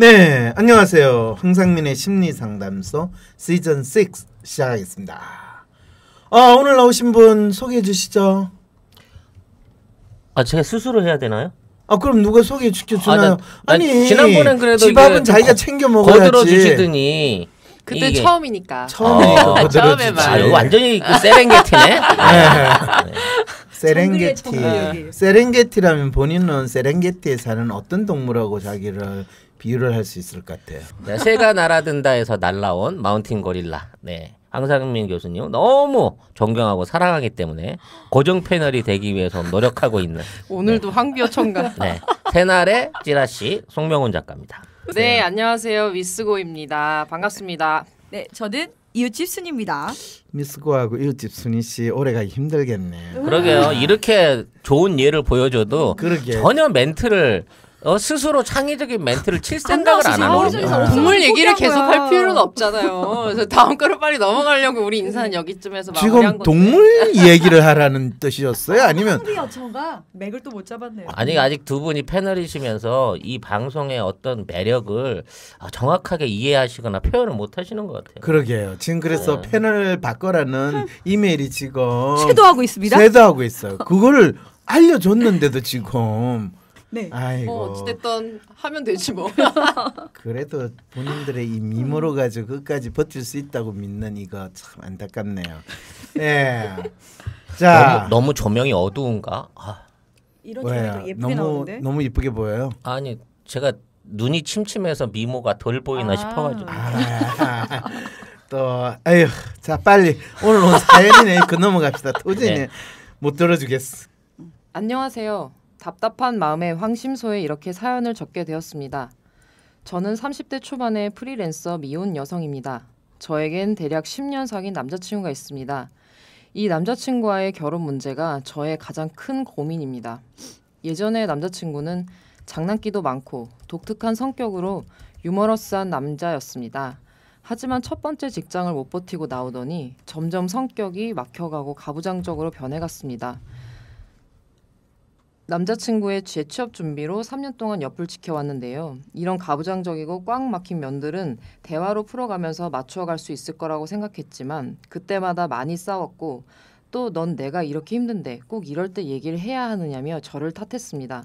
네, 안녕하세요. 황상민의 심리상담소 시즌 6 시작하겠습니다. 어, 오늘 나오신 분 소개해 주시죠. 아, 제가 스스로 해야 되나요? 아 그럼 누가 소개해 주나요? 아, 니 지난번엔 그래도 집밥은 자기가 챙겨 먹어야지. 거들어 주시더니 그때 처음이니까. 처음에 아, 아 처음에만 아, 예. 완전히 그 세렝게티네. 네. 네. 세렝게티. 세렝게티라면 본인은 세렝게티에 사는 어떤 동물하고 자기를 비유를 할 수 있을 것 같아요. 네, 새가 날아든다에서 날라온 마운틴 고릴라. 네. 황상민 교수님 너무 존경하고 사랑하기 때문에 고정 패널이 되기 위해서 노력하고 있는 오늘도 네. 황비어 청가 네. 새날의 찌라시 송명훈 작가입니다. 네, 네. 안녕하세요 위스고입니다. 반갑습니다. 네 저는 이웃집 순입니다. 미스고하고 이웃집 순이 씨올해가 힘들겠네. 그러게요. 이렇게 좋은 예를 보여줘도 그러게. 전혀 멘트를 어, 스스로 창의적인 멘트를 칠 생각을 안 하는 동물 얘기를 계속 할 필요는 없잖아요. 그래서 다음 거로 빨리 넘어가려고 우리 인사는 여기쯤에서 지금 동물 얘기를 하라는 뜻이었어요? 아니면 아, 저가 맥을 또 못 잡았네요. 아니 아직 두 분이 패널이시면서 이 방송의 어떤 매력을 아, 정확하게 이해하시거나 표현을 못 하시는 것 같아요. 그러게요. 지금 그래서 네. 패널 바꿔라는 이메일이 지금 쇄도하고 있습니다. 쇄도하고 있어요. 그거를 알려줬는데도 지금 네. 어, 아이고. 뭐 어찌됐든 하면 되지 뭐. 그래도 본인들의 이 미모로 가지고 끝까지 버틸 수 있다고 믿는 이거 참 안타깝네요. 예. 자, 너무, 너무 조명이 어두운가? 아. 이런 조명이 예쁘게 너무, 나오는데. 너무 예쁘게 보여요. 아니, 제가 눈이 침침해서 미모가 덜 보이나 아. 싶어가지고. 아. 또 아유, 자 빨리 오늘 온 사연이네. 그 넘어갑시다. 도저히 네. 못 들어주겠어. 안녕하세요. 답답한 마음에 황심소에 이렇게 사연을 적게 되었습니다. 저는 30대 초반의 프리랜서 미혼 여성입니다. 저에겐 대략 10년 사귄 남자친구가 있습니다. 이 남자친구와의 결혼 문제가 저의 가장 큰 고민입니다. 예전에 남자친구는 장난기도 많고 독특한 성격으로 유머러스한 남자였습니다. 하지만 첫 번째 직장을 못 버티고 나오더니 점점 성격이 막혀가고 가부장적으로 변해갔습니다. 남자친구의 재취업 준비로 3년 동안 옆을 지켜왔는데요. 이런 가부장적이고 꽉 막힌 면들은 대화로 풀어가면서 맞춰갈 수 있을 거라고 생각했지만 그때마다 많이 싸웠고 또 넌 내가 이렇게 힘든데 꼭 이럴 때 얘기를 해야 하느냐며 저를 탓했습니다.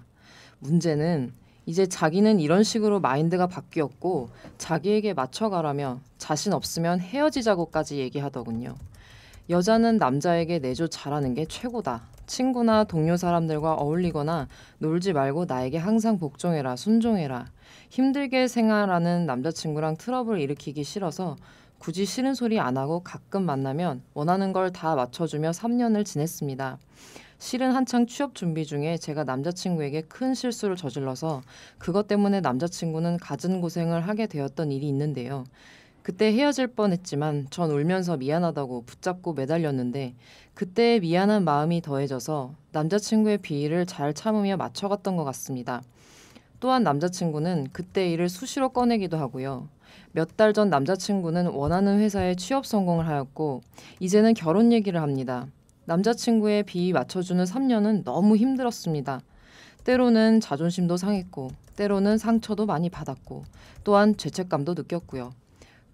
문제는 이제 자기는 이런 식으로 마인드가 바뀌었고 자기에게 맞춰가라며 자신 없으면 헤어지자고까지 얘기하더군요. 여자는 남자에게 내조 잘하는 게 최고다. 친구나 동료 사람들과 어울리거나 놀지 말고 나에게 항상 복종해라, 순종해라. 힘들게 생활하는 남자친구랑 트러블 일으키기 싫어서 굳이 싫은 소리 안 하고 가끔 만나면 원하는 걸 다 맞춰주며 3년을 지냈습니다. 실은 한창 취업 준비 중에 제가 남자친구에게 큰 실수를 저질러서 그것 때문에 남자친구는 갖은 고생을 하게 되었던 일이 있는데요. 그때 헤어질 뻔했지만 전 울면서 미안하다고 붙잡고 매달렸는데 그때의 미안한 마음이 더해져서 남자친구의 비위를 잘 참으며 맞춰갔던 것 같습니다. 또한 남자친구는 그때 일을 수시로 꺼내기도 하고요. 몇 달 전 남자친구는 원하는 회사에 취업 성공을 하였고 이제는 결혼 얘기를 합니다. 남자친구의 비위 맞춰주는 3년은 너무 힘들었습니다. 때로는 자존심도 상했고 때로는 상처도 많이 받았고 또한 죄책감도 느꼈고요.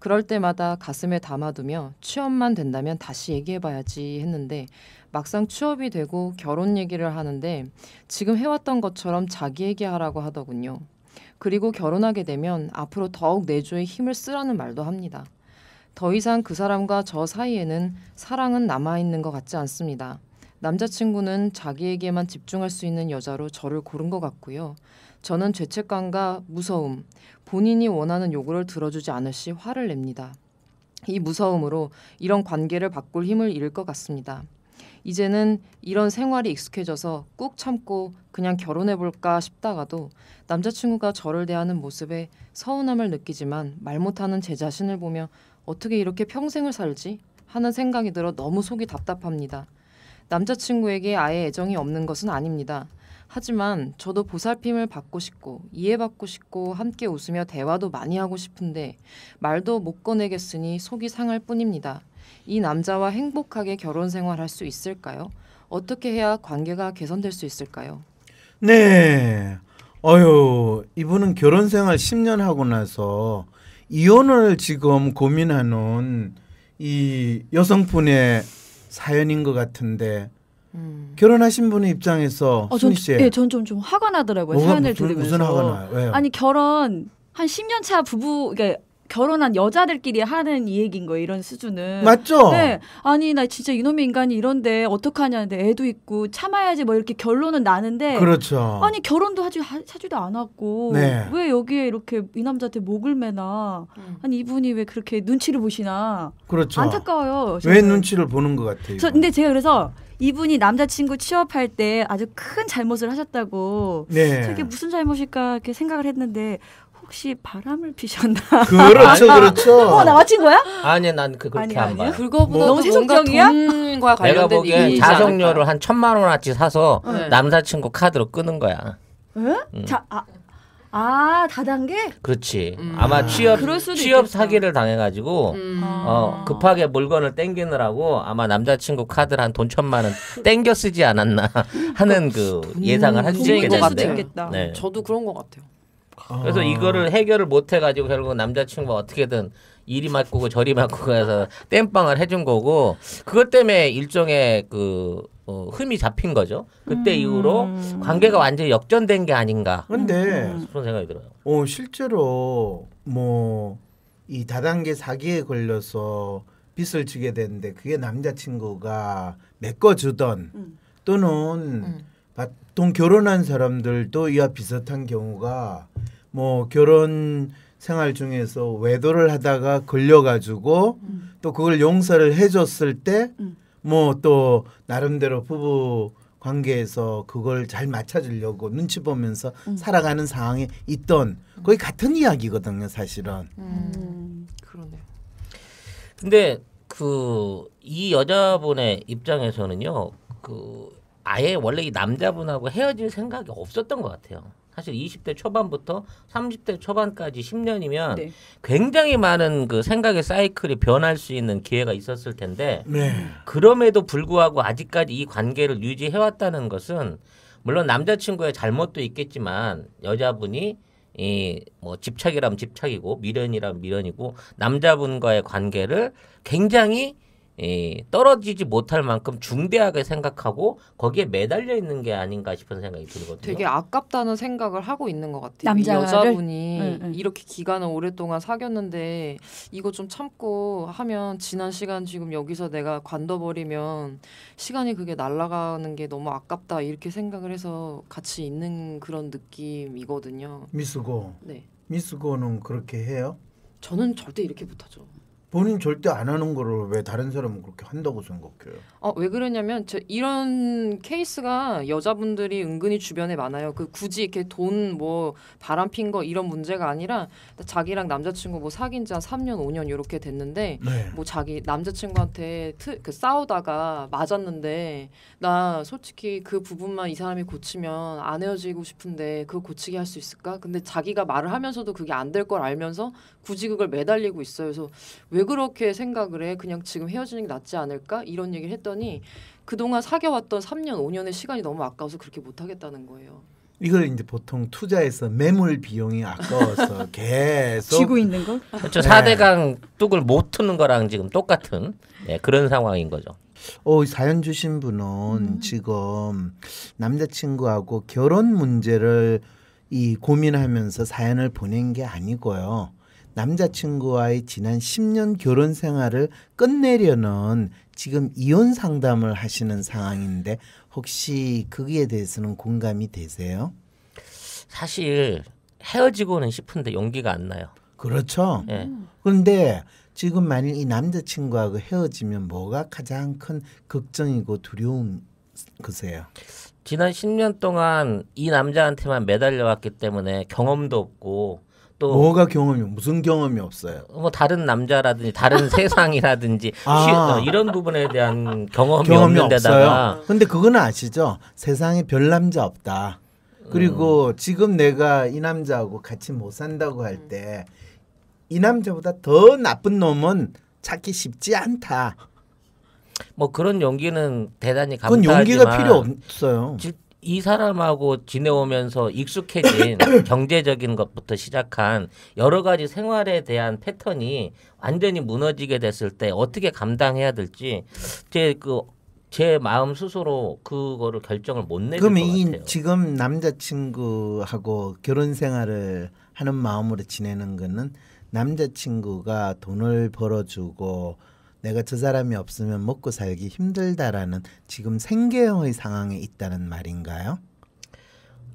그럴 때마다 가슴에 담아두며 취업만 된다면 다시 얘기해봐야지 했는데 막상 취업이 되고 결혼 얘기를 하는데 지금 해왔던 것처럼 자기 얘기하라고 하더군요. 그리고 결혼하게 되면 앞으로 더욱 내조에 힘을 쓰라는 말도 합니다. 더 이상 그 사람과 저 사이에는 사랑은 남아있는 것 같지 않습니다. 남자친구는 자기에게만 집중할 수 있는 여자로 저를 고른 것 같고요. 저는 죄책감과 무서움, 본인이 원하는 요구를 들어주지 않을 시 화를 냅니다. 이 무서움으로 이런 관계를 바꿀 힘을 잃을 것 같습니다. 이제는 이런 생활이 익숙해져서 꾹 참고 그냥 결혼해볼까 싶다가도 남자친구가 저를 대하는 모습에 서운함을 느끼지만 말 못하는 제 자신을 보며 어떻게 이렇게 평생을 살지? 하는 생각이 들어 너무 속이 답답합니다. 남자친구에게 아예 애정이 없는 것은 아닙니다. 하지만 저도 보살핌을 받고 싶고 이해받고 싶고 함께 웃으며 대화도 많이 하고 싶은데 말도 못 꺼내겠으니 속이 상할 뿐입니다. 이 남자와 행복하게 결혼 생활할 수 있을까요? 어떻게 해야 관계가 개선될 수 있을까요? 네. 어유 이분은 결혼 생활 10년 하고 나서 이혼을 지금 고민하는 이 여성분의 사연인 것 같은데 음. 결혼하신 분의 입장에서 어, 순희 씨, 예, 전좀 좀 화가 나더라고요. 사연을 무슨, 들으면서 무슨 화가 나요? 왜요? 아니 결혼 한 10년 차 부부 그러니까 결혼한 여자들끼리 하는 이 얘기인 거예요. 이런 수준은. 맞죠? 네. 아니 나 진짜 이놈의 인간이 이런데 어떡하냐는데 애도 있고 참아야지 뭐 이렇게 결론은 나는데 그렇죠. 아니 결혼도 하지 하지도 않았고 네. 왜 여기에 이렇게 이 남자한테 목을 매나 음. 아니 이분이 왜 그렇게 눈치를 보시나 그렇죠. 안타까워요. 저는. 왜 눈치를 보는 것 같아요. 저, 근데 제가 그래서 이분이 남자친구 취업할 때 아주 큰 잘못을 하셨다고. 네. 저게 무슨 잘못일까 이렇게 생각을 했는데 혹시 바람을 피셨나? 그렇죠, 그렇죠. 어, 나 맞힌 거야? 아니, 난 그, 그렇게 아니, 안봐 그거보다 너무 세속적이야? 돈과 관련된 내가 보기엔 자석료를 한 천만 원어치 사서 네. 남자친구 카드로 끄는 거야. 응? 음. 자, 아, 아 다단계? 그렇지. 음. 아마 아. 취업 취업 사기를 당해가지고 음. 아. 어, 급하게 물건을 땡기느라고 아마 남자친구 카드를 한 돈 천만 원 땡겨 쓰지 않았나 하는 그 음, 음, 예상을 할 수 있겠는데. 네. 네. 저도 그런 것 같아요. 그래서 아. 이거를 해결을 못 해가지고 결국 남자친구가 어떻게든 이리 맞고 저리 맞고 가서 땜빵을 해준 거고 그것 때문에 일종의 그 어, 흠이 잡힌 거죠. 그때 음. 이후로 관계가 완전히 역전된 게 아닌가. 근데 그런 생각이 들어요. 어 실제로 뭐 이 다단계 사기에 걸려서 빚을 지게 되는데 그게 남자친구가 메꿔주던 음. 또는 음. 보통 결혼한 사람들도 이와 비슷한 경우가 뭐 결혼 생활 중에서 외도를 하다가 걸려가지고 음. 또 그걸 용서를 해줬을 때 뭐또 음. 나름대로 부부 관계에서 그걸 잘 맞춰주려고 눈치 보면서 음. 살아가는 상황에 있던 거의 음. 같은 이야기거든요 사실은. 음. 음. 그러네. 근데 그 이 여자분의 입장에서는요 그 아예 원래 이 남자분하고 헤어질 생각이 없었던 것 같아요. 사실 20대 초반부터 30대 초반까지 10년이면 네. 굉장히 많은 그 생각의 사이클이 변할 수 있는 기회가 있었을 텐데 네. 그럼에도 불구하고 아직까지 이 관계를 유지해왔다는 것은 물론 남자친구의 잘못도 있겠지만 여자분이 이 뭐 집착이라면 집착이고 미련이라면 미련이고 남자분과의 관계를 굉장히 예, 떨어지지 못할 만큼 중대하게 생각하고 거기에 매달려 있는 게 아닌가 싶은 생각이 들거든요. 되게 아깝다는 생각을 하고 있는 것 같아요. 남자 여자분이 응, 응. 이렇게 기간을 오랫동안 사귀었는데 이거 좀 참고 하면 지난 시간 지금 여기서 내가 관둬버리면 시간이 그게 날아가는 게 너무 아깝다 이렇게 생각을 해서 같이 있는 그런 느낌이거든요. 미스고. 네. 미스고는 그렇게 해요? 저는 절대 이렇게 못하죠. 본인 절대 안 하는 거를 왜 다른 사람은 그렇게 한다고 생각해요? 어, 왜 그러냐면 저 이런 케이스가 여자분들이 은근히 주변에 많아요. 그 굳이 이렇게 돈 뭐 바람핀 거 이런 문제가 아니라 자기랑 남자친구 뭐 사귄 지한 3년 5년 이렇게 됐는데 네. 뭐 자기 남자친구한테 트, 그 싸우다가 맞았는데 나 솔직히 그 부분만 이 사람이 고치면 안 헤어지고 싶은데 그거 고치게 할 수 있을까? 근데 자기가 말을 하면서도 그게 안 될 걸 알면서 굳이 그걸 매달리고 있어요. 그래서 왜 그렇게 생각을 해? 그냥 지금 헤어지는 게 낫지 않을까? 이런 얘기를 했더니 그동안 사겨왔던 3년, 5년의 시간이 너무 아까워서 그렇게 못 하겠다는 거예요. 이걸 이제 보통 투자해서 매물 비용이 아까워서 계속 쥐고 있는 거? 그렇죠. 네. 4대강 뚝을 못 트는 거랑 지금 똑같은 네, 그런 상황인 거죠. 어, 사연 주신 분은 음. 지금 남자친구하고 결혼 문제를 이 고민하면서 사연을 보낸 게 아니고요. 남자친구와의 지난 10년 결혼 생활을 끝내려는 지금 이혼 상담을 하시는 상황인데 혹시 거기에 대해서는 공감이 되세요? 사실 헤어지고는 싶은데 용기가 안 나요. 그렇죠. 네. 그런데 지금 만일 이 남자친구하고 헤어지면 뭐가 가장 큰 걱정이고 두려움 그세요? 지난 10년 동안 이 남자한테만 매달려 왔기 때문에 경험도 없고 또 뭐가 경험이 무슨 경험이 없어요? 어, 뭐 다른 남자라든지 다른 세상이라든지 아. 쉬, 어, 이런 부분에 대한 경험이, 경험이 없는 데다가 없어요. 근데 그건 아시죠? 세상에 별 남자 없다. 그리고 음. 지금 내가 이 남자하고 같이 못 산다고 할 때이 음. 남자보다 더 나쁜 놈은 찾기 쉽지 않다. 뭐 그런 용기는 대단히 감사하지만 그건 용기가 필요 없어요. 이 사람하고 지내오면서 익숙해진 경제적인 것부터 시작한 여러 가지 생활에 대한 패턴이 완전히 무너지게 됐을 때 어떻게 감당해야 될지 제 그 제 마음 스스로 그거를 결정을 못 내릴 그 같아요. 지금 남자친구하고 결혼 생활을 하는 마음으로 지내는 거는 남자친구가 돈을 벌어주고 내가 저 사람이 없으면 먹고 살기 힘들다라는 지금 생계의 형 상황에 있다는 말인가요?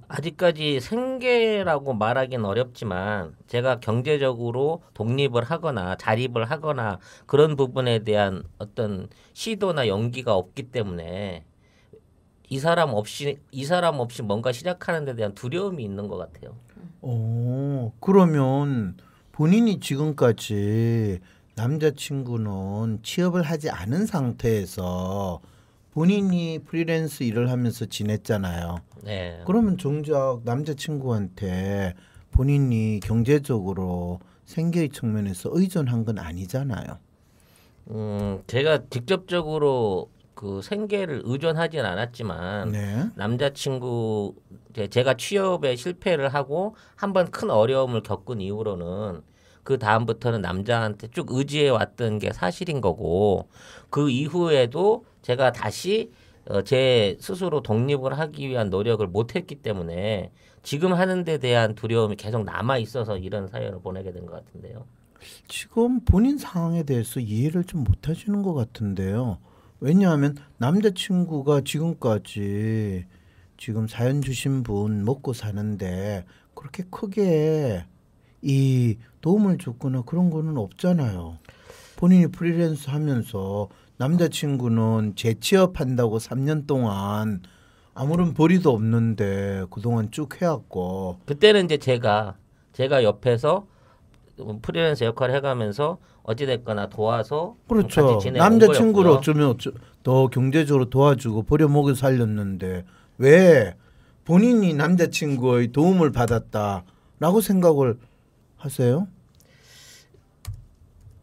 아직까지 생계라고 말하기 어렵지만 제가 경제적으로 독립을 하거나 자립을 하거나 그런 부분에 대한 어떤 시도나 연기가 없기 때문에 이 사람 없이 이 사람 없이 뭔가 시작하는 데 대한 두려움이 있는 것 같아요. 오, 그러면 본인이 지금까지 남자친구는 취업을 하지 않은 상태에서 본인이 프리랜스 일을 하면서 지냈잖아요. 네. 그러면 정작 남자친구한테 본인이 경제적으로 생계의 측면에서 의존한 건 아니잖아요. 음, 제가 직접적으로 그 생계를 의존하진 않았지만 네. 남자친구 제가 취업에 실패를 하고 한번 큰 어려움을 겪은 이후로는 그 다음부터는 남자한테 쭉 의지해 왔던 게 사실인 거고 그 이후에도 제가 다시 어, 제 스스로 독립을 하기 위한 노력을 못했기 때문에 지금 하는데 대한 두려움이 계속 남아 있어서 이런 사연을 보내게 된 것 같은데요. 지금 본인 상황에 대해서 이해를 좀 못하시는 것 같은데요. 왜냐하면 남자친구가 지금까지 지금 사연 주신 분 먹고 사는데 그렇게 크게 이 도움을 줬거나 그런 거는 없잖아요. 본인이 프리랜서 하면서 남자친구는 재취업한다고 3년 동안 아무런 벌이도 없는데 그동안 쭉 해왔고 그때는 이제 제가 제가 옆에서 프리랜서 역할을 해가면서 어찌됐거나 도와서 그렇죠 남자친구를 어쩌면 어쩌, 더 경제적으로 도와주고 버려 먹여 살렸는데 왜 본인이 남자친구의 도움을 받았다라고 생각을 하세요?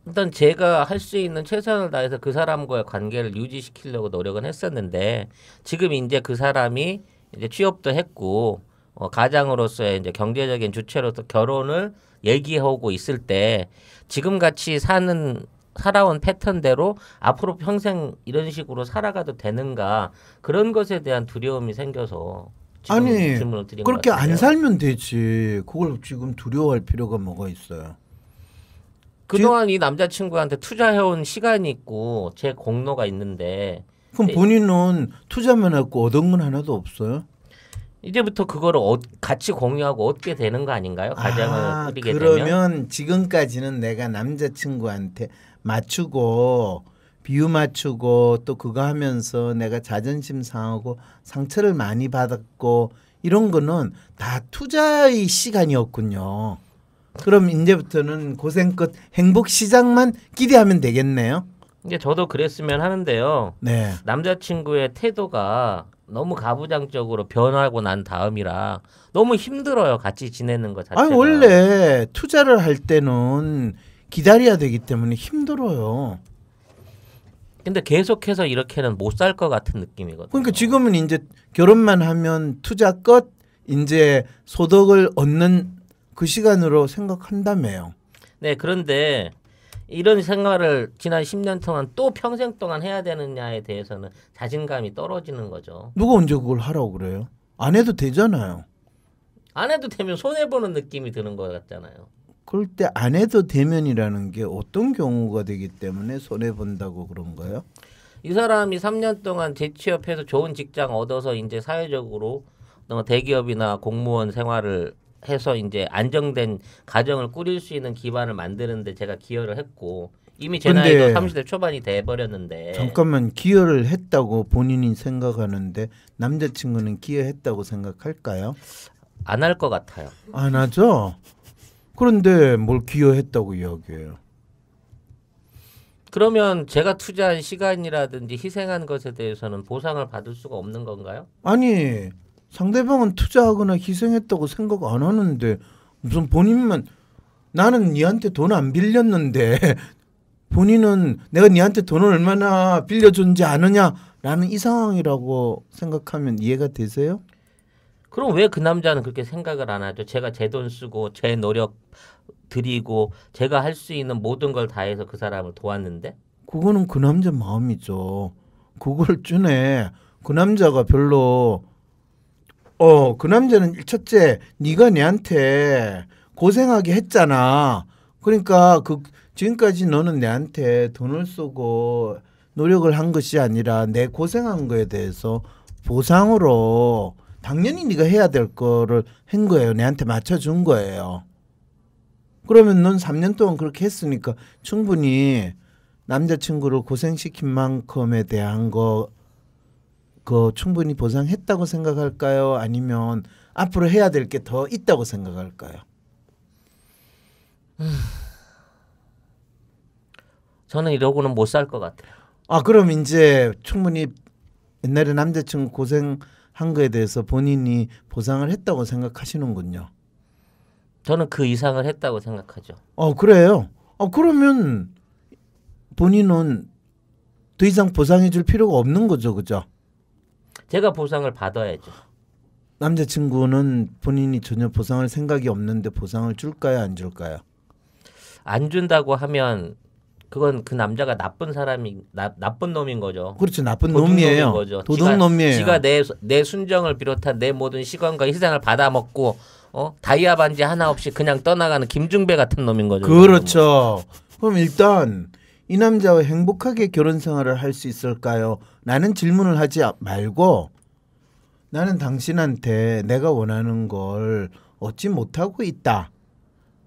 일단 제가 할 수 있는 최선을 다해서 그 사람과의 관계를 유지시키려고 노력은 했었는데 지금 이제 그 사람이 이제 취업도 했고 어, 가장으로서의 이제 경제적인 주체로서 결혼을 얘기하고 있을 때 지금 같이 사는 살아온 패턴대로 앞으로 평생 이런 식으로 살아가도 되는가 그런 것에 대한 두려움이 생겨서 아니 그렇게 안 살면 되지. 그걸 지금 두려워할 필요가 뭐가 있어요. 그동안 제... 이 남자친구한테 투자해온 시간이 있고 제 공로가 있는데 그럼 네. 본인은 투자만 했고 얻은 건 하나도 없어요? 이제부터 그거 같이 공유하고 얻게 되는 거 아닌가요? 가장을 아, 그러면 되면? 지금까지는 내가 남자친구한테 맞추고 비유 맞추고 또 그거 하면서 내가 자존심 상하고 상처를 많이 받았고 이런 거는 다 투자의 시간이었군요. 그럼 이제부터는 고생껏 행복 시장만 기대하면 되겠네요. 이제 저도 그랬으면 하는데요. 네. 남자친구의 태도가 너무 가부장적으로 변하고 난 다음이라 너무 힘들어요. 같이 지내는 거 자체가. 아 원래 투자를 할 때는 기다려야 되기 때문에 힘들어요. 근데 계속해서 이렇게는 못 살 것 같은 느낌이거든요. 그러니까 지금은 이제 결혼만 하면 투자껏 이제 소득을 얻는 그 시간으로 생각한다며요. 네, 그런데 이런 생활을 지난 10년 동안 또 평생 동안 해야 되느냐에 대해서는 자신감이 떨어지는 거죠. 누가 언제 그걸 하라고 그래요? 안 해도 되잖아요. 안 해도 되면 손해 보는 느낌이 드는 것 같잖아요. 그럴 때 안 해도 되면이라는게 어떤 경우가 되기 때문에 손해 본다고 그런가요? 이 사람이 3년 동안 재취업해서 좋은 직장 얻어서 이제 사회적으로 어, 대기업이나 공무원 생활을 해서 이제 안정된 가정을 꾸릴 수 있는 기반을 만드는데 제가 기여를 했고 이미 제 나이도 30대 초반이 돼 버렸는데 잠깐만 기여를 했다고 본인이 생각하는데 남자친구는 기여했다고 생각할까요? 안 할 것 같아요. 안 하죠? 그런데 뭘 기여했다고 이야기해요. 그러면 제가 투자한 시간이라든지 희생한 것에 대해서는 보상을 받을 수가 없는 건가요? 아니 상대방은 투자하거나 희생했다고 생각 안 하는데 무슨 본인만 나는 니한테 돈 안 빌렸는데 본인은 내가 니한테 돈을 얼마나 빌려준지 아느냐라는 이 상황이라고 생각하면 이해가 되세요? 그럼 왜 그 남자는 그렇게 생각을 안 하죠? 제가 제 돈 쓰고 제 노력 드리고 제가 할 수 있는 모든 걸 다해서 그 사람을 도왔는데 그거는 그 남자 마음이죠. 그걸 주네. 그 남자가 별로 어그 남자는 첫째 네가 내한테 고생하게 했잖아. 그러니까 그 지금까지 너는 내한테 돈을 쓰고 노력을 한 것이 아니라 내 고생한 거에 대해서 보상으로 당연히 네가 해야 될 거를 한 거예요. 내한테 맞춰준 거예요. 그러면 넌 3년 동안 그렇게 했으니까 충분히 남자친구를 고생시킨 만큼에 대한 거, 그 충분히 보상했다고 생각할까요? 아니면 앞으로 해야 될 게 더 있다고 생각할까요? 저는 이러고는 못 살 것 같아요. 아, 그럼 이제 충분히 옛날에 남자친구 고생 한 거에 대해서 본인이 보상을 했다고 생각하시는군요. 저는 그 이상을 했다고 생각하죠. 어 그래요. 어 그러면 본인은 더 이상 보상해줄 필요가 없는 거죠, 그죠? 제가 보상을 받아야죠. 남자친구는 본인이 전혀 보상할 생각이 없는데 보상을 줄까요, 안 줄까요? 안 준다고 하면 그건 그 남자가 나쁜 사람이 나, 나쁜 놈인 거죠. 그렇죠. 나쁜 놈이에요. 거죠. 도둑 지가, 놈이에요. 지가 내내 순정을 비롯한 내 모든 시간과 희생을 받아먹고 어 다이아 반지 하나 없이 그냥 떠나가는 김중배 같은 놈인 거죠. 그렇죠. 그럼 일단 이 남자와 행복하게 결혼 생활을 할 수 있을까요? 나는 질문을 하지 말고 나는 당신한테 내가 원하는 걸 얻지 못하고 있다.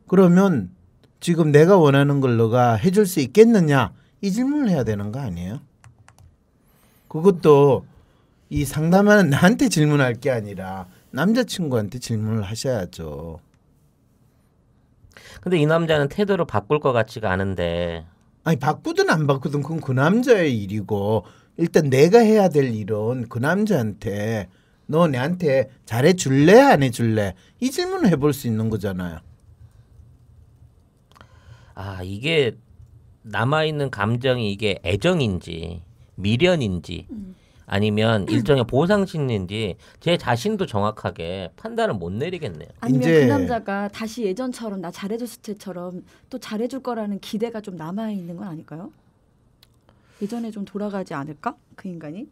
그러면 지금 내가 원하는 걸 너가 해줄 수 있겠느냐 이 질문을 해야 되는 거 아니에요? 그것도 이 상담하는 나한테 질문할 게 아니라 남자친구한테 질문을 하셔야죠. 근데 이 남자는 태도를 바꿀 것 같지가 않은데. 아니 바꾸든 안 바꾸든 그건 그 남자의 일이고 일단 내가 해야 될 일은 그 남자한테 너 내한테 잘해줄래 안 해줄래 이 질문을 해볼 수 있는 거잖아요. 아 이게 남아 있는 감정이 이게 애정인지 미련인지 아니면 음. 일종의 보상심리인지 제 자신도 정확하게 판단을 못 내리겠네요. 아니면 그 남자가 다시 예전처럼 나 잘해줬을 때처럼 또 잘해줄 거라는 기대가 좀 남아 있는 건 아닐까요? 예전에 좀 돌아가지 않을까 그 인간이?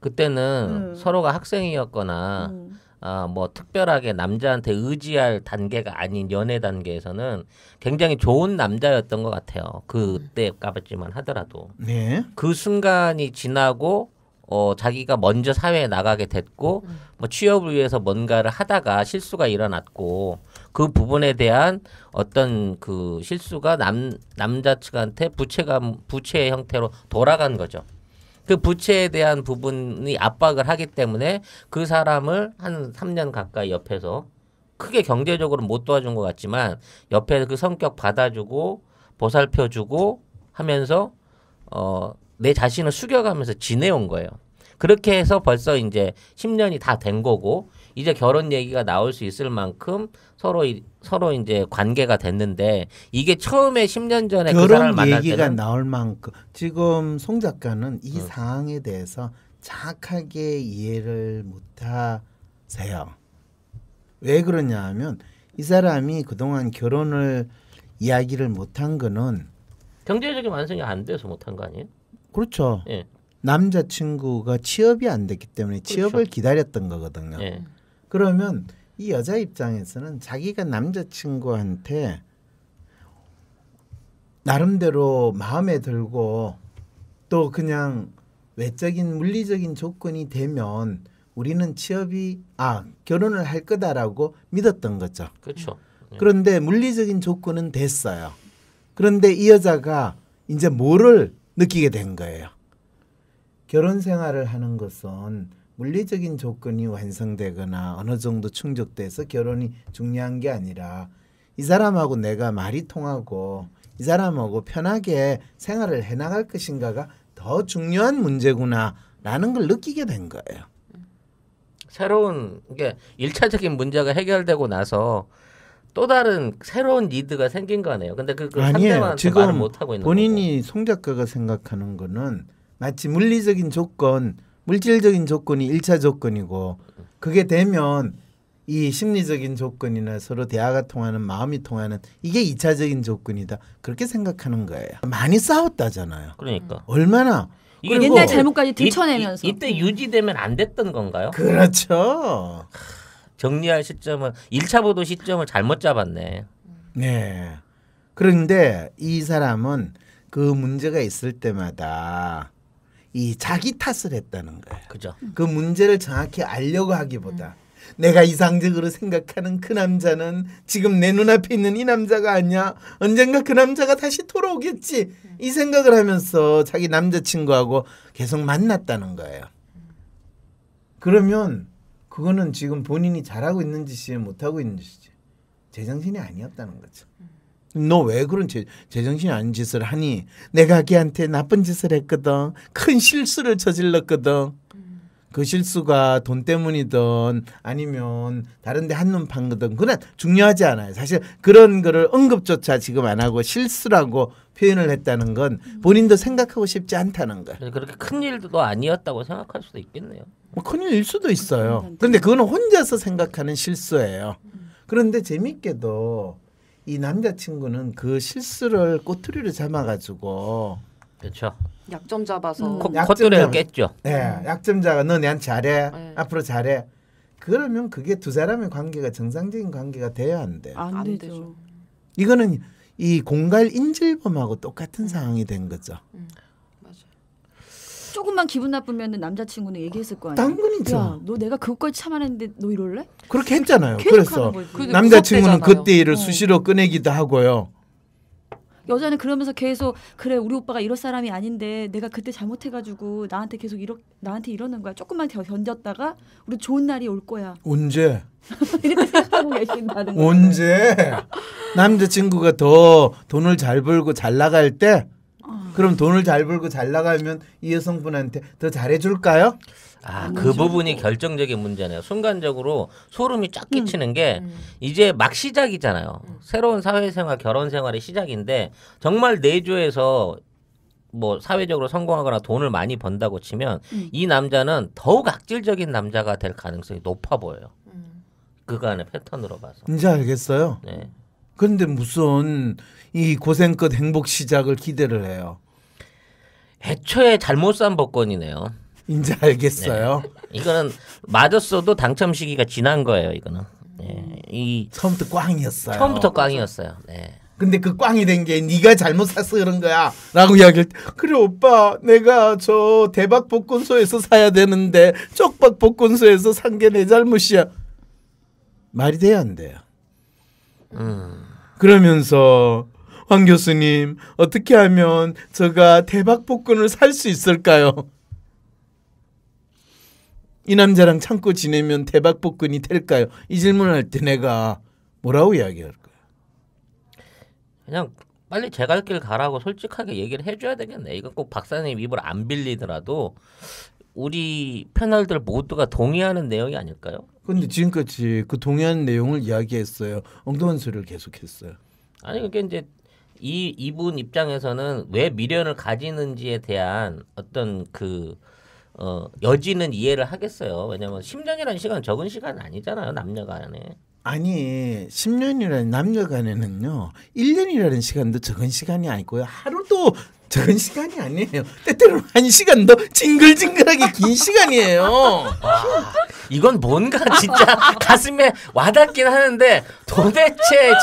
그때는 음. 서로가 학생이었거나 음. 아, 뭐 특별하게 남자한테 의지할 단계가 아닌 연애 단계에서는 굉장히 좋은 남자였던 것 같아요. 그때 까봤지만 하더라도 네. 그 순간이 지나고 어, 자기가 먼저 사회에 나가게 됐고 뭐 취업을 위해서 뭔가를 하다가 실수가 일어났고 그 부분에 대한 어떤 그 실수가 남 남자 측한테 부채감 부채의 형태로 돌아간 거죠. 그 부채에 대한 부분이 압박을 하기 때문에 그 사람을 한 3년 가까이 옆에서 크게 경제적으로 못 도와준 것 같지만 옆에서 그 성격 받아주고 보살펴주고 하면서 어, 내 자신을 숙여가면서 지내온 거예요. 그렇게 해서 벌써 이제 10년이 다 된 거고 이제 결혼 얘기가 나올 수 있을 만큼 서로 이, 서로 이제 관계가 됐는데 이게 처음에 10년 전에 결혼 그 사람을 만날 얘기가 나올 만큼 지금 송 작가는 이 음. 어. 상황에 대해서 정확하게 이해를 못하세요. 왜 그러냐하면 이 사람이 그동안 결혼을 이야기를 못한 거는 경제적인 완성이 안 돼서 못한 거 아니에요? 그렇죠. 예. 남자친구가 취업이 안 됐기 때문에 취업을 그렇죠. 기다렸던 거거든요. 예. 그러면 이 여자 입장에서는 자기가 남자친구한테 나름대로 마음에 들고 또 그냥 외적인 물리적인 조건이 되면 우리는 취업이 아 결혼을 할 거다라고 믿었던 거죠. 그렇죠. 예. 그런데 물리적인 조건은 됐어요. 그런데 이 여자가 이제 뭐를 느끼게 된 거예요. 결혼 생활을 하는 것은 물리적인 조건이 완성되거나 어느 정도 충족돼서 결혼이 중요한 게 아니라 이 사람하고 내가 말이 통하고 이 사람하고 편하게 생활을 해나갈 것인가가 더 중요한 문제구나라는 걸 느끼게 된 거예요. 새로운 이게 일차적인 문제가 해결되고 나서 또 다른 새로운 니드가 생긴 거네요. 근데 그, 그 아니에요. 지금 본인이 송 작가가 생각하는 거는 마치 물리적인 조건 물질적인 조건이 일차 조건이고 그게 되면 이 심리적인 조건이나 서로 대화가 통하는 마음이 통하는 이게 이차적인 조건이다 그렇게 생각하는 거예요. 많이 싸웠다잖아요. 그러니까 음. 얼마나 이게 옛날 잘못까지 들춰내면서 이, 이때 음. 유지되면 안 됐던 건가요? 그렇죠. 정리할 시점은 일차 보도 시점을 잘못 잡았네. 네. 그런데 이 사람은 그 문제가 있을 때마다 이 자기 탓을 했다는 거예요. 그죠. 그 문제를 정확히 알려고 하기보다 음. 내가 이상적으로 생각하는 그 남자는 지금 내 눈앞에 있는 이 남자가 아니야. 언젠가 그 남자가 다시 돌아오겠지. 이 생각을 하면서 자기 남자친구하고 계속 만났다는 거예요. 그러면 그거는 지금 본인이 잘하고 있는 짓이 못하고 있는 짓이지. 제정신이 아니었다는 거죠. 너왜 그런 제, 제정신이 아닌 짓을 하니? 내가 걔한테 나쁜 짓을 했거든. 큰 실수를 저질렀거든. 그 실수가 돈 때문이든 아니면 다른데 한눈 판 거든 그건 중요하지 않아요. 사실 그런 거를 언급조차 지금 안 하고 실수라고 표현을 했다는 건 본인도 생각하고 싶지 않다는 거예 그렇게 큰 일도 아니었다고 생각할 수도 있겠네요. 뭐 큰일일 수도 있어요. 음, 음. 그런데 그거는 혼자서 생각하는 실수예요. 그런데 재밌게도 이 남자친구는 그 실수를 꼬투리를 잡아가지고 그렇죠. 약점 잡아서 음. 콧뚜레를 깼죠. 네, 예, 음. 약점자가 너난 잘해 네. 앞으로 잘해. 그러면 그게 두 사람의 관계가 정상적인 관계가 돼야 안 돼. 안, 안 되죠. 이거는 이 공갈 인질범하고 똑같은 음. 상황이 된 거죠. 음. 조금만 기분 나쁘면 남자친구는 얘기했을 거 아니야. 당근이죠. 너 내가 그것 참아냈는데 너 이럴래? 그렇게 했잖아요. 그래서 남자친구는 그때 일을 어. 수시로 꺼내기도 하고요. 여자는 그러면서 계속 그래 우리 오빠가 이럴 사람이 아닌데 내가 그때 잘못해가지고 나한테 계속 이러 나한테 이러는 거야 조금만 더 견뎠다가 우리 좋은 날이 올 거야 언제 이렇게 계신다는 언제 남자친구가 더 돈을 잘 벌고 잘 나갈 때 그럼 돈을 잘 벌고 잘 나가면 이 여성분한테 더 잘해줄까요? 아, 그 부분이 결정적인 문제네요. 순간적으로 소름이 쫙 끼치는 게 음, 음. 이제 막 시작이잖아요. 새로운 사회생활, 결혼 생활의 시작인데 정말 내조에서 뭐 사회적으로 성공하거나 돈을 많이 번다고 치면 음. 이 남자는 더욱 악질적인 남자가 될 가능성이 높아 보여요. 음. 그간의 패턴으로 봐서. 이제 알겠어요. 네. 그런데 무슨 이 고생 끝 행복 시작을 기대를 해요. 애초에 잘못 산 복권이네요. 이제 알겠어요. 네. 이거는 맞았어도 당첨 시기가 지난 거예요. 이거는. 네. 이 처음부터 꽝이었어요. 처음부터 꽝이었어요. 네. 근데 그 꽝이 된 게 네가 잘못 샀어 그런 거야라고 이야기를 그래 오빠 내가 저 대박 복권소에서 사야 되는데 쪽박 복권소에서 산 게 내 잘못이야 말이 돼야 안 돼요. 음. 그러면서 황 교수님 어떻게 하면 제가 대박 복근을 살 수 있을까요? 이 남자랑 참고 지내면 대박 복근이 될까요? 이 질문할 때 내가 뭐라고 이야기할 거야? 그냥 빨리 제 갈 길 가라고 솔직하게 얘기를 해줘야 되겠네. 이건 꼭 박사님 입을 안 빌리더라도 우리 패널들 모두가 동의하는 내용이 아닐까요? 근데 지금까지 그동의하 내용을 이야기했어요. 엉뚱한 소리를 계속했어요. 아니 그게 이제 이 이분 입장에서는 왜 미련을 가지는지에 대한 어떤 그 어, 여지는 이해를 하겠어요. 왜냐면 10년이라는 시간 적은 시간 아니잖아요. 남녀 간에. 아니 10년이라는 남녀간에는요 1년이라는 시간도 적은 시간이 아니고요 하루도 적은 시간이 아니에요 때때로 한 시간도 징글징글하게 긴 시간이에요 와, 이건 뭔가 진짜 가슴에 와닿긴 하는데 도대체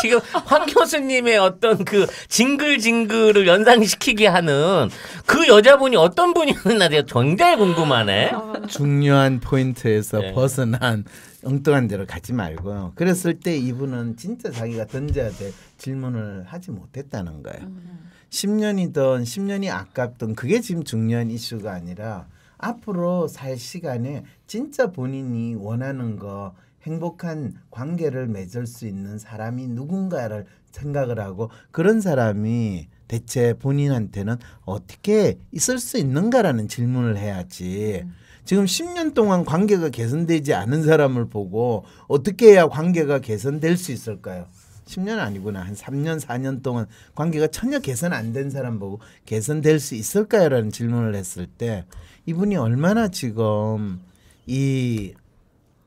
지금 황 교수님의 어떤 그 징글징글을 연상시키게 하는 그 여자분이 어떤 분이었나 내가 굉장히 궁금하네 중요한 포인트에서 네. 벗어난 엉뚱한 데로 가지 말고 그랬을 때 이분은 진짜 자기가 던져야 될 질문을 하지 못했다는 거예요. 음. 10년이든 10년이 아깝든 그게 지금 중요한 이슈가 아니라 앞으로 살 시간에 진짜 본인이 원하는 거 행복한 관계를 맺을 수 있는 사람이 누군가를 생각을 하고 그런 사람이 대체 본인한테는 어떻게 있을 수 있는가라는 질문을 해야지. 음. 지금 10년 동안 관계가 개선되지 않은 사람을 보고 어떻게 해야 관계가 개선될 수 있을까요? 10년 아니구나. 한 3년, 4년 동안 관계가 전혀 개선 안 된 사람 보고 개선될 수 있을까요? 라는 질문을 했을 때 이분이 얼마나 지금 이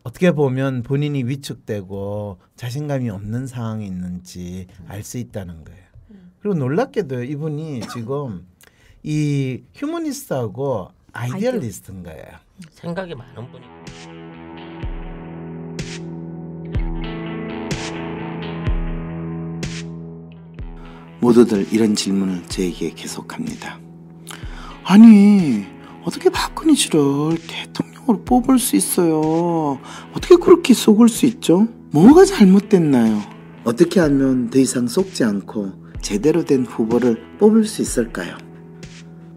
어떻게 보면 본인이 위축되고 자신감이 없는 상황이 있는지 알 수 있다는 거예요. 그리고 놀랍게도 이분이 지금 이 휴머니스트하고 아이디얼리스트인 거예요. 생각이 많은 분이 모두들 이런 질문을 제게 계속합니다. 아니 어떻게 박근혜 씨를 대통령으로 뽑을 수 있어요? 어떻게 그렇게 속을 수 있죠? 뭐가 잘못됐나요? 어떻게 하면 더 이상 속지 않고 제대로 된 후보를 뽑을 수 있을까요?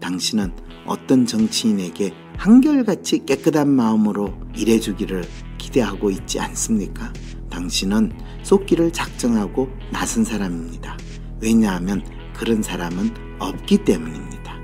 당신은 어떤 정치인에게 한결같이 깨끗한 마음으로 일해주기를 기대하고 있지 않습니까? 당신은 쏟기를 작정하고 나선 사람입니다. 왜냐하면 그런 사람은 없기 때문입니다.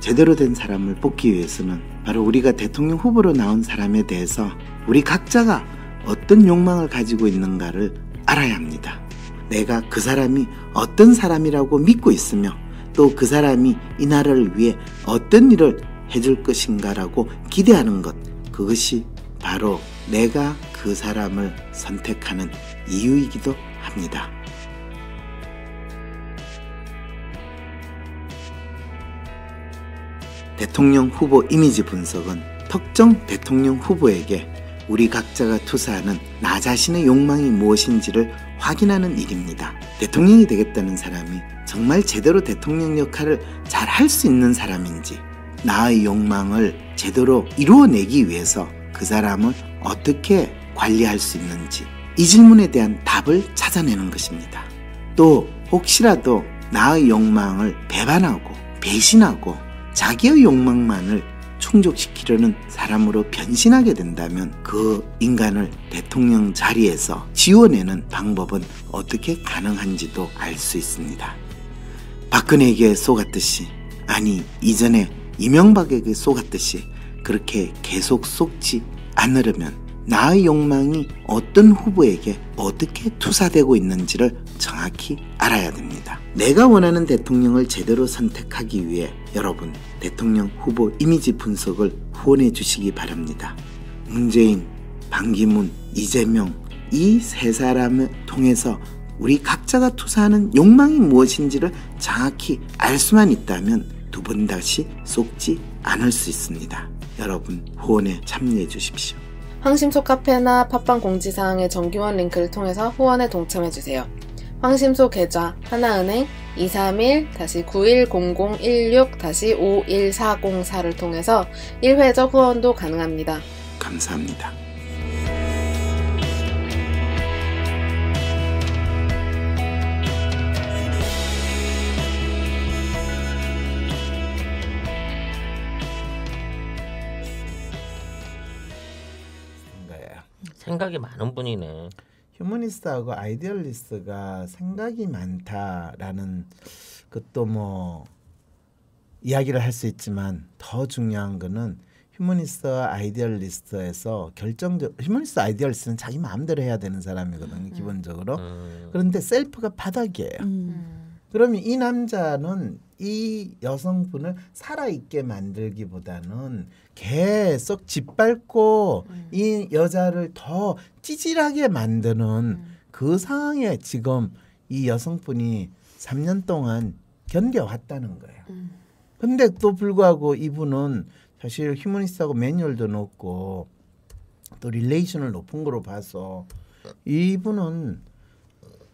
제대로 된 사람을 뽑기 위해서는 바로 우리가 대통령 후보로 나온 사람에 대해서 우리 각자가 어떤 욕망을 가지고 있는가를 알아야 합니다. 내가 그 사람이 어떤 사람이라고 믿고 있으며 또 그 사람이 이 나라를 위해 어떤 일을 해줄 것인가라고 기대하는 것, 그것이 바로 내가 그 사람을 선택하는 이유이기도 합니다. 대통령 후보 이미지 분석은 특정 대통령 후보에게 우리 각자가 투사하는 나 자신의 욕망이 무엇인지를 확인하는 일입니다. 대통령이 되겠다는 사람이 정말 제대로 대통령 역할을 잘 할 수 있는 사람인지, 나의 욕망을 제대로 이루어내기 위해서 그 사람을 어떻게 관리할 수 있는지 이 질문에 대한 답을 찾아내는 것입니다. 또 혹시라도 나의 욕망을 배반하고 배신하고 자기의 욕망만을 충족시키려는 사람으로 변신하게 된다면 그 인간을 대통령 자리에서 지워내는 방법은 어떻게 가능한지도 알 수 있습니다. 박근혜에게 속았듯이 아니 이전에 이명박에게 속았듯이 그렇게 계속 속지 않으려면 나의 욕망이 어떤 후보에게 어떻게 투사되고 있는지를 정확히 알아야 됩니다. 내가 원하는 대통령을 제대로 선택하기 위해 여러분 대통령 후보 이미지 분석을 후원해 주시기 바랍니다. 문재인, 반기문, 이재명 이 세 사람을 통해서 우리 각자가 투사하는 욕망이 무엇인지를 정확히 알 수만 있다면 두번 다시 속지 않을 수 있습니다. 여러분 후원에 참여해 주십시오. 황심소 카페나 팟빵 공지사항의 정기원 링크를 통해서 후원에 동참해주세요. 황심소 계좌 하나은행 231-910016-51404를 통해서 1회적 후원도 가능합니다. 감사합니다. 생각이 많은 분이네. 휴머니스트하고 아이디얼리스트가 생각이 많다라는 것도뭐 이야기를 할 수 있지만 더 중요한 거는 휴머니스트와 아이디얼리스트에서 결정적 휴머니스트 아이디얼리스트는 자기 마음대로 해야 되는 사람이거든요 음. 기본적으로 음. 그런데 셀프가 바닥이에요 음. 그러면 이 남자는 이 여성분을 살아있게 만들기보다는 계속 짓밟고 음. 이 여자를 더 찌질하게 만드는 음. 그 상황에 지금 이 여성분이 3년 동안 견뎌왔다는 거예요. 음. 근데 또 불구하고 이분은 사실 휴머니스트하고 매뉴얼도 높고 또 릴레이션을 높은 거로 봐서 이분은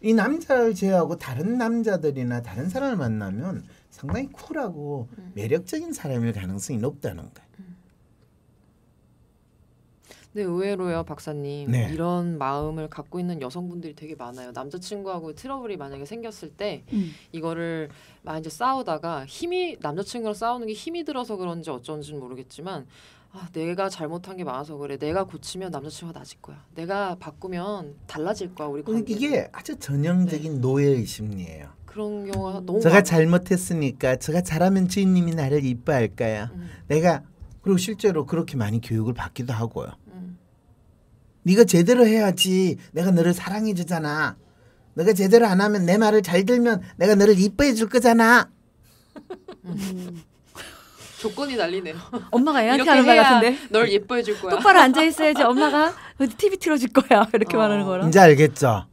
이 남자를 제외하고 다른 남자들이나 다른 사람을 만나면 상당히 쿨하고 음. 매력적인 사람일 가능성이 높다는 거예요. 음. 근 네, 의외로요 박사님 네. 이런 마음을 갖고 있는 여성분들이 되게 많아요 남자친구하고 트러블이 만약에 생겼을 때 음. 이거를 막 이제 싸우다가 힘이 남자친구랑 싸우는 게 힘이 들어서 그런지 어쩐지는 모르겠지만 아 내가 잘못한 게 많아서 그래 내가 고치면 남자친구가 나질 거야 내가 바꾸면 달라질 거야 우리 관계 이게 아주 전형적인 네. 노예의 심리예요 그런 경우가 음. 너무 제가 많 잘못했으니까 제가 잘하면 주인님이 나를 이뻐할까요? 음. 내가 그리고 실제로 그렇게 많이 교육을 받기도 하고요. 음. 네가 제대로 해야지 내가 너를 사랑해 주잖아. 내가 제대로 안 하면 내 말을 잘 들면 내가 너를 이뻐해 줄 거잖아. 음. 조건이 날리네요. 엄마가 애한테 하는 말 같은데. 널 예뻐해 줄 거야. 똑바로 앉아 있어야지 엄마가 TV 틀어줄 거야. 이렇게 어. 말하는 거랑. 이제 알겠죠.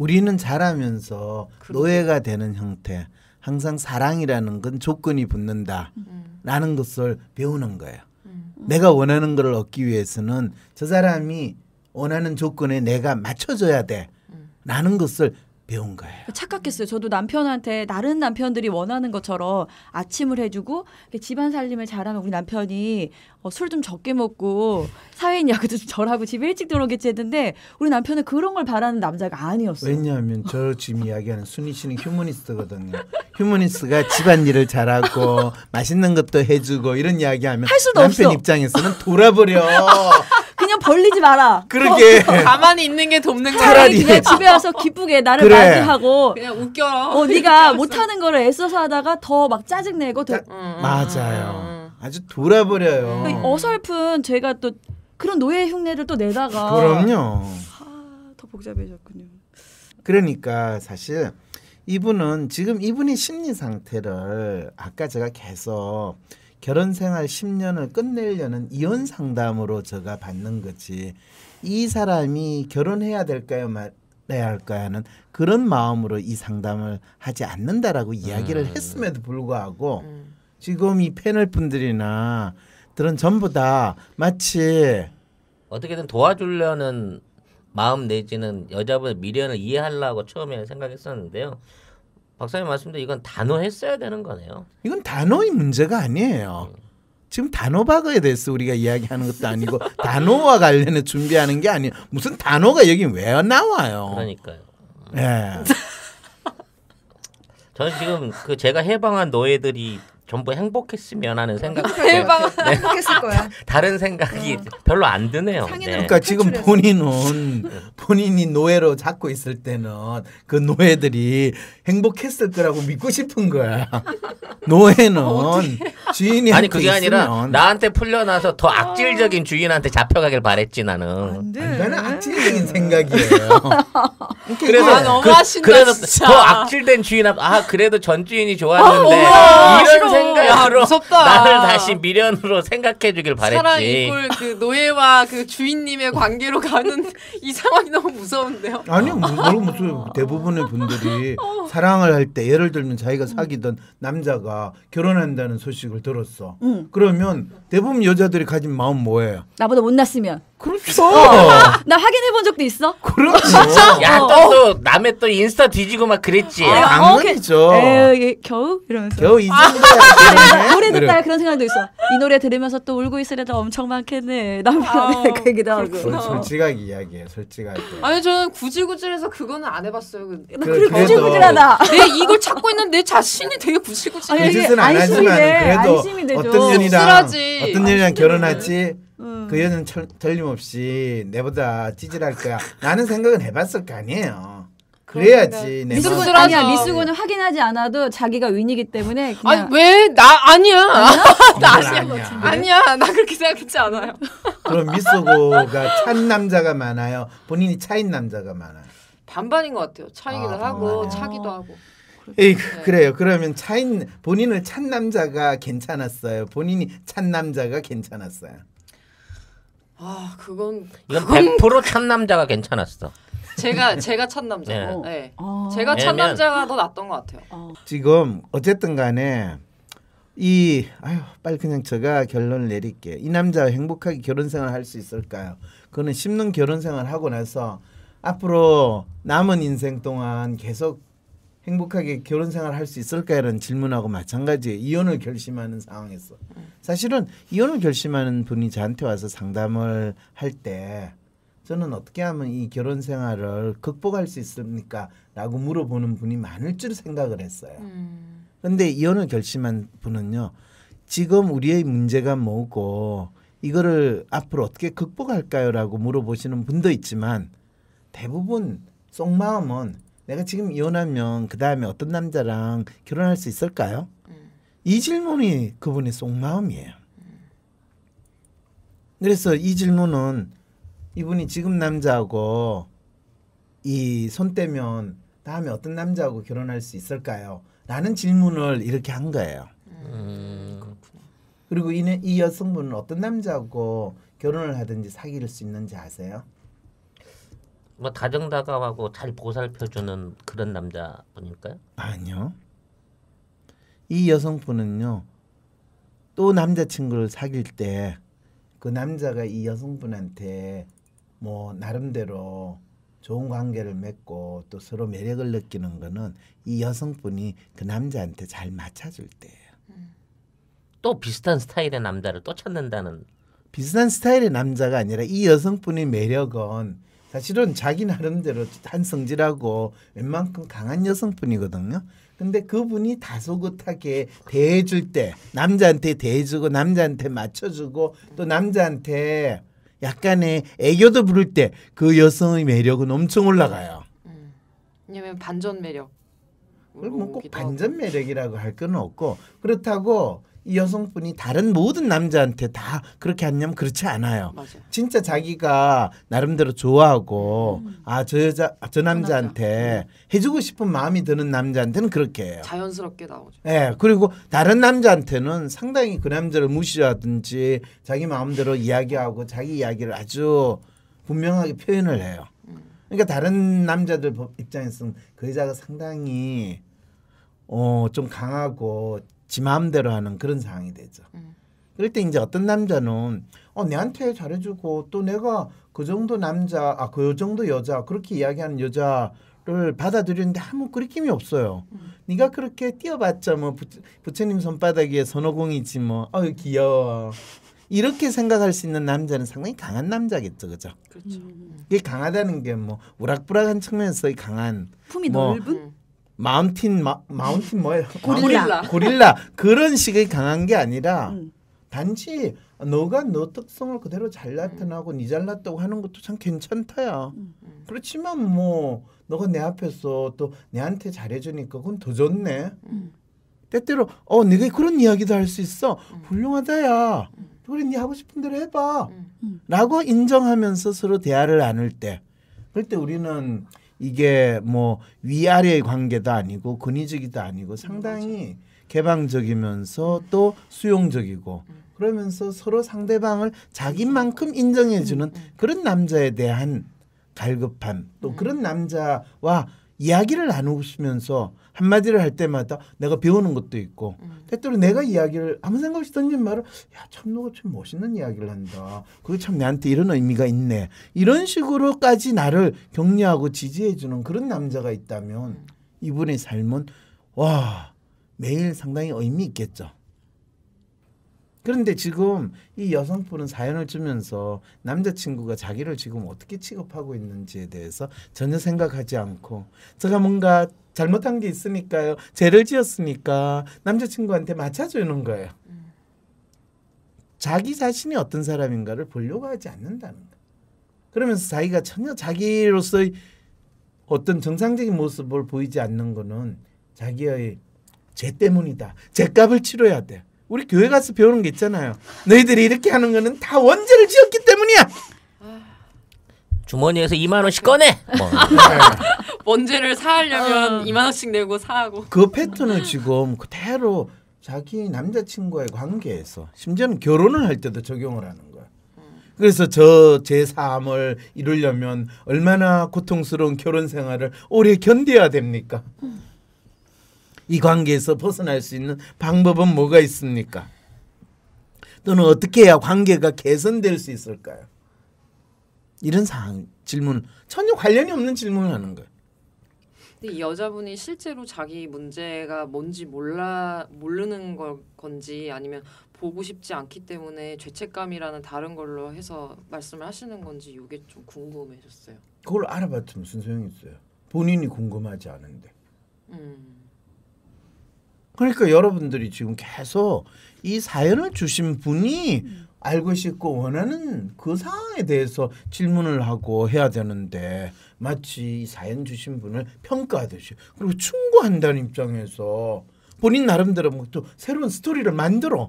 우리는 자라면서 그러게. 그렇죠. 노예가 되는 형태 항상 사랑이라는 건 조건이 붙는다라는 음. 것을 배우는 거예요. 음. 내가 원하는 걸 얻기 위해서는 저 사람이 원하는 조건에 내가 맞춰줘야 돼라는 음. 것을 배운 거예요. 그 착각했어요. 저도 남편한테 다른 남편들이 원하는 것처럼 아침을 해주고 집안 살림을 잘하면 우리 남편이 어, 술좀 적게 먹고 사회인 야구도 좀덜하고 집에 일찍 들어오겠지 했는데 우리 남편은 그런 걸 바라는 남자가 아니었어요. 왜냐하면 저 지금 이야기하는 순희 씨는 휴머니스트거든요. 휴머니스트가 집안일을 잘하고 맛있는 것도 해주고 이런 이야기하면 할 남편 없어. 입장에서는 돌아버려. 그냥 벌리지 마라. 그러게. 어, 가만히 있는 게 돕는 거야. 차라리 그냥 집에 와서 기쁘게 나를 그래. 맞이하고 그냥 웃겨. 어, 네가 못하는 거를 애써서 하다가 더 막 짜증내고. 더... 음, 음. 맞아요. 음, 음. 아주 돌아버려요. 그러니까 어설픈 제가 또 그런 노예 흉내를 또 내다가 그럼요. 아, 더 복잡해졌군요. 그러니까 사실 이분은 지금 이분이 심리 상태를 아까 제가 계속 결혼 생활 10년을 끝내려는 이혼 상담으로 제가 받는 거지. 이 사람이 결혼해야 될까요? 말해야 네, 할까요? 는 그런 마음으로 이 상담을 하지 않는다라고 이야기를 음. 했음에도 불구하고 음. 지금 이 패널 분들이나 들은 전부 다 마치 어떻게든 도와주려는 마음 내지는 여자분의 미련을 이해하려고 처음에 생각했었는데요. 박사님 말씀대로 이건 단호했어야 되는 거네요. 이건 단호의 문제가 아니에요. 지금 단호박에 대해서 우리가 이야기하는 것도 아니고 단호와 관련해 준비하는 게 아니에요. 무슨 단호가 여기 왜 나와요? 그러니까요. 예. 네. 저는 지금 그 제가 해방한 노예들이 전부 행복했으면 하는 생각 네. 행복했을 거야. 다른 생각이 어. 별로 안 드네요. 네. 그러니까 지금 본인은 네. 본인이 노예로 잡고 있을 때는 그 노예들이 행복했을 거라고 믿고 싶은 거야. 노예는 어, 주인이 아니 그게 아니라 있으면. 나한테 풀려나서 더 악질적인 아. 주인한테 잡혀가길 바랬지 나는. 나는 악질적인 음. 생각이에요. 그래서 아, 너무 그, 하신다, 그래서 진짜. 더 악질된 주인한테 아 그래도 전 주인이 좋았는데 아, 이런 생각으로 야, 나를 다시 미련으로 생각해주길 바랬지. 사랑이 꼴그 노예와 그 주인님의 관계로 가는 이 상황이 너무 무서운데요. 아니요, 너무 뭐, 무서 뭐, 대부분의 분들이 어. 사랑을 할 때 예를 들면 자기가 사귀던 남자가 결혼한다는 소식을 들었어. 응. 그러면 대부분 여자들이 가진 마음 뭐예요? 나보다 못났으면. 그렇죠. 어. 나 확인해 본 적도 있어. 그렇지. 야또 어. 남의 또 인스타 뒤지고 막 그랬지. 아, 아, 어, 당연이죠. 에 겨우 이러면서. 겨우 이 정도. 아, 노래 듣다 네. 그런 생각도 있어. 이 노래 들으면서 또 울고 있을 애들 엄청 많겠네. 남편한테 그 얘기도 하고. 솔직하게 이야기해. 솔직하게. 아니 저는 구질구질해서 그거는 안 해봤어요. 근데. 그, 나 그래 구질구질하다. 내 이걸 찾고 있는 내 자신이 되게 구질구질해. 구질은 안 하지만 그래도 어떤 년이랑 어떤 년이랑 결혼하지. 음. 그 여자는 틀림없이 내보다 찌질할 거야. 라는 생각은 해봤을 거 아니에요. 그래야지. 그러니까 미수군 아니야. 미수군은 확인하지 않아도 자기가 윈이기 때문에. 아니 왜나 아니야. 나 아니야. 아니야. 나 그렇게 생각했지 않아요. 그럼 미수고가 찬 남자가 많아요. 본인이 차인 남자가 많아요. 반반인 것 같아요. 차이기도 아, 하고 아 차기도 하고. 에이 그, 네. 그래요. 그러면 차인 본인을 찬 남자가 괜찮았어요. 본인이 찬 남자가 괜찮았어요. 아 그건 이건 그 100%참 남자가 괜찮았어. 제가 제가 첫 남자. 네. 네. 아. 제가 첫 남자가 더 낫던 것 같아요. 아. 지금 어쨌든 간에 이 아유 빨리 그냥 제가 결론을 내릴게 이남자 행복하게 결혼 생활 할수 있을까요? 그는 씹는 결혼 생활 하고 나서 앞으로 남은 인생 동안 계속 행복하게 결혼 생활 할 수 있을까라는 질문하고 마찬가지에 이혼을 결심하는 상황에서 사실은 이혼을 결심하는 분이 저한테 와서 상담을 할 때 저는 어떻게 하면 이 결혼 생활을 극복할 수 있습니까?라고 물어보는 분이 많을 줄 생각을 했어요. 그런데 음. 이혼을 결심한 분은요, 지금 우리의 문제가 뭐고 이거를 앞으로 어떻게 극복할까요?라고 물어보시는 분도 있지만 대부분 속마음은 내가 지금 이혼하면 그 다음에 어떤 남자랑 결혼할 수 있을까요? 음. 이 질문이 그분의 속마음이에요. 음. 그래서 이 질문은 이분이 지금 남자하고 이손 떼면 다음에 어떤 남자하고 결혼할 수 있을까요? 라는 질문을 이렇게 한 거예요. 음. 그리고 이, 이 여성분은 어떤 남자하고 결혼을 하든지 사귈 수 있는지 아세요? 뭐 다정다감하고 잘 보살펴주는 그런 남자분일까요? 아니요. 이 여성분은요. 또 남자친구를 사귈 때 그 남자가 이 여성분한테 뭐 나름대로 좋은 관계를 맺고 또 서로 매력을 느끼는 거는 이 여성분이 그 남자한테 잘 맞춰줄 때예요. 음. 또 비슷한 스타일의 남자를 또 찾는다는 비슷한 스타일의 남자가 아니라 이 여성분의 매력은 사실은 자기 나름대로 한성질하고 웬만큼 강한 여성분이거든요. 근데 그분이 다소곳하게 대해줄 때 남자한테 대해주고 남자한테 맞춰주고 또 남자한테 약간의 애교도 부를 때 그 여성의 매력은 엄청 올라가요. 음. 왜냐면 반전 매력. 그럼 뭐꼭 반전 매력이라고 할 건 없고 그렇다고 이 여성분이 다른 모든 남자한테 다 그렇게 하냐면 그렇지 않아요. 맞아요. 진짜 자기가 나름대로 좋아하고 음. 아저 여자 아, 저 남자한테 음. 해주고 싶은 마음이 드는 남자한테는 그렇게 해요. 자연스럽게 나오죠. 네, 그리고 다른 남자한테는 상당히 그 남자를 무시하든지 자기 마음대로 이야기하고 자기 이야기를 아주 분명하게 표현을 해요. 음. 그러니까 다른 남자들 입장에서는 그 여자가 상당히 어 좀 강하고 지 마음대로 하는 그런 상황이 되죠. 음. 그럴 때 이제 어떤 남자는 어 내한테 잘해주고 또 내가 그 정도 남자 아 그 정도 여자 그렇게 이야기하는 여자를 받아들이는데 아무 그리낌이 없어요. 음. 네가 그렇게 뛰어봤자 뭐 부처, 님 손바닥 에 선호공이지 뭐어 귀여워 이렇게 생각할 수 있는 남자는 상당히 강한 남자겠죠, 그죠? 그렇죠. 음. 이게 강하다는 게 뭐 우락부락한 측면에서의 강한 품이 뭐, 넓은 음. 마운틴 마, 마운틴 뭐예요? 고릴라. 고릴라 그런 식의 강한 게 아니라 음. 단지 너가 너 특성을 그대로 잘 나타나고 니 잘났다고 하는 것도 참 괜찮다야. 음. 음. 그렇지만 뭐 너가 내 앞에서 또 내한테 잘해주니까 그건 더 좋네. 음. 때때로 어 내가 그런 이야기도 할 수 있어. 음. 훌륭하다야. 음. 그래 니 네 하고 싶은 대로 해봐. 라고 인정하면서 서로 대화를 나눌 때 그럴 때 우리는 이게 뭐 위아래의 관계도 아니고 권위적이도 아니고 상당히 개방적이면서 또 수용적이고 그러면서 서로 상대방을 자기만큼 인정해주는 음, 음, 음. 그런 남자에 대한 갈급함 또 그런 남자와 이야기를 나누면서 한마디를 할 때마다 내가 배우는 것도 있고 음. 때때로 내가 이야기를 아무 생각 없이 던진 말을 야참 너가 참 멋있는 이야기를 한다 그게 참 나한테 이런 의미가 있네 이런 식으로까지 나를 격려하고 지지해주는 그런 남자가 있다면 음. 이분의 삶은 와 매일 상당히 의미 있겠죠 그런데 지금 이 여성분은 사연을 주면서 남자친구가 자기를 지금 어떻게 취급하고 있는지에 대해서 전혀 생각하지 않고 제가 뭔가 잘못한 게 있으니까요. 죄를 지었으니까 남자친구한테 맞춰주는 거예요. 자기 자신이 어떤 사람인가를 보려고 하지 않는다는 거. 예요 그러면서 자기가 전혀 자기로서의 어떤 정상적인 모습을 보이지 않는 거는 자기의 죄 때문이다. 죄값을 치러야 돼. 요 우리 교회 가서 배우는 게 있잖아요. 너희들이 이렇게 하는 거는 다 원죄를 지었기 때문이야. 주머니에서 2만 원씩 꺼내. 뭐. 원죄를 사하려면 2만 어. 원씩 내고 사하고. 그 패턴을 지금 그대로 자기 남자친구와의 관계에서 심지어는 결혼을 할 때도 적용을 하는 거야. 그래서 저제 삶을 이루려면 얼마나 고통스러운 결혼 생활을 오래 견뎌야 됩니까? 음. 이 관계에서 벗어날 수 있는 방법은 뭐가 있습니까? 또는 어떻게 해야 관계가 개선될 수 있을까요? 이런 사 질문 전혀 관련이 없는 질문을 하는 거예요. 근데 이 여자분이 실제로 자기 문제가 뭔지 몰라 모르는 걸 건지 아니면 보고 싶지 않기 때문에 죄책감이라는 다른 걸로 해서 말씀을 하시는 건지 이게 좀 궁금해졌어요. 그걸 알아봤자 무슨 소용이 있어요. 본인이 궁금하지 않은데. 음. 그러니까 여러분들이 지금 계속 이 사연을 주신 분이 알고 싶고 원하는 그 상황에 대해서 질문을 하고 해야 되는데 마치 이 사연 주신 분을 평가하듯이 그리고 충고한다는 입장에서 본인 나름대로 뭐또 새로운 스토리를 만들어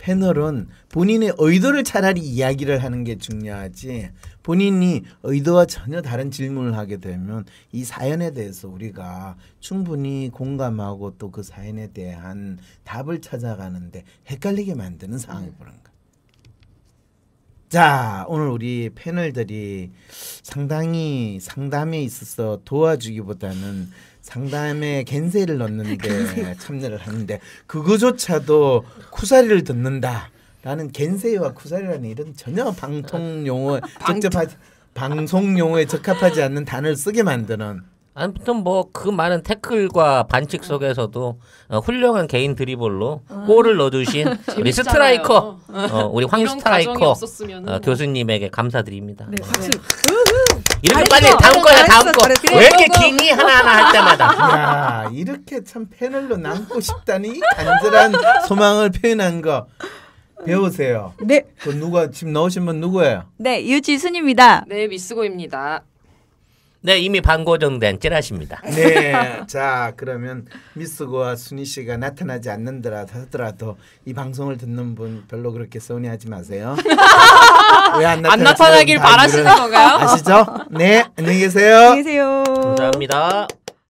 패널은 본인의 의도를 차라리 이야기를 하는 게 중요하지 본인이 의도와 전혀 다른 질문을 하게 되면 이 사연에 대해서 우리가 충분히 공감하고 또 그 사연에 대한 답을 찾아가는데 헷갈리게 만드는 상황이 보는 거. 자 오늘 우리 패널들이 상당히 상담에 있어서 도와주기보다는 상담에 겐세를 넣는데 참여를 하는데 그거조차도 쿠사리를 듣는다. 라는 겐세와 쿠사리라는 이런 전혀 방통 용어 적합하지 방송 용어에 적합하지 않는 단어를 쓰게 만드는 아무튼 뭐 그 많은 태클과 반칙 속에서도 어, 훌륭한 개인 드리블로 아. 골을 넣어주신 우리 스트라이커 어, 우리 황 스트라이커 어, 뭐. 교수님에게 감사드립니다. 네, 박 어. 네. 이렇게 빨리 다음 거야 다음 거 왜 이렇게 기니 하나하나 할 때마다 야 이렇게 참 패널로 남고 싶다니 간절한 소망을 표현한 거 배우세요. 네. 그 누가 지금 넣으신 분 누구예요? 네, 유지순입니다. 네, 미스고입니다. 네, 이미 반고정된 찌라시입니다. 네. 자, 그러면 미스고와 순희 씨가 나타나지 않는더라도 하더라도 이 방송을 듣는 분 별로 그렇게 서운해하지 마세요. 왜안 안 나타나길 바라시는 건가요? 아시죠? 네. 안녕히 계세요. 안녕히 계세요. 감사합니다.